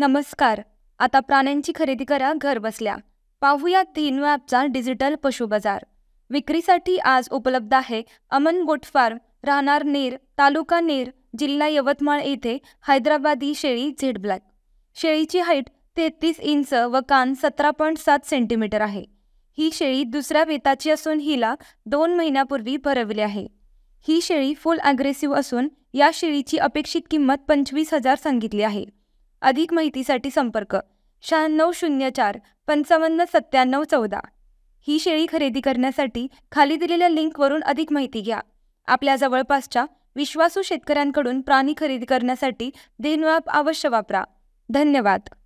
नमस्कार आता प्राण्यांची खरेदी करा घरबसल्या पाहूया तीन ॲपचा डिजिटल पशु बाजार विक्रीसाठी आज उपलब्ध आहे अमन गोट फार्म राहणार नेर तालुका नेर जिल्हा यवतमाळ येथे हैदराबादी शेळी झेड ब्लॅक शेळीची हाईट तेहतीस इंच व कान सतरा पॉईंट सात सेंटीमीटर आहे ही शेळी दुसऱ्या वेताची असून हिला दोन महिन्यापूर्वी भरवली आहे ही शेळी फुल ॲग्रेसिव्ह असून या शेळीची अपेक्षित किंमत पंचवीस हजार सांगितली आहे अधिक माहितीसाठी संपर्क शहाण्णव शून्य चार पंचावन्न सत्त्याण्णव चौदा ही शेळी खरेदी करण्यासाठी खाली दिलेल्या लिंकवरून अधिक माहिती घ्या आपल्या जवळपासच्या विश्वासू शेतकऱ्यांकडून प्राणी खरेदी करण्यासाठी देनवाप अवश्य वापरा धन्यवाद